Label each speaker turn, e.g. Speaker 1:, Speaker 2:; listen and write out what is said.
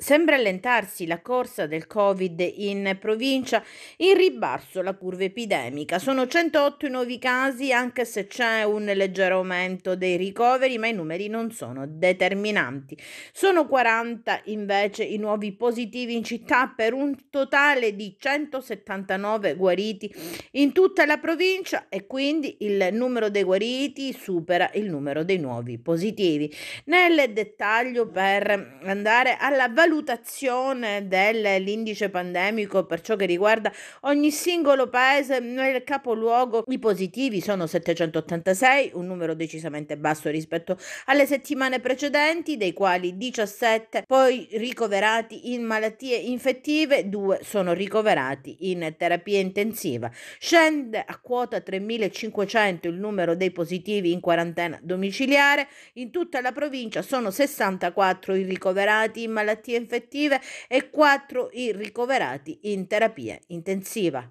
Speaker 1: Sembra allentarsi la corsa del Covid in provincia, in ribasso la curva epidemica. Sono 108 i nuovi casi, anche se c'è un leggero aumento dei ricoveri, ma i numeri non sono determinanti. Sono 40 invece i nuovi positivi in città per un totale di 179 guariti in tutta la provincia e quindi il numero dei guariti supera il numero dei nuovi positivi. Nel dettaglio per andare alla valutazione valutazione dell'indice pandemico per ciò che riguarda ogni singolo paese, nel capoluogo i positivi sono 786, un numero decisamente basso rispetto alle settimane precedenti, dei quali 17 poi ricoverati in malattie infettive, 2 sono ricoverati in terapia intensiva. Scende a quota 3500 il numero dei positivi in quarantena domiciliare, in tutta la provincia sono 64 i ricoverati in malattie infettive e 4 i ricoverati in terapia intensiva.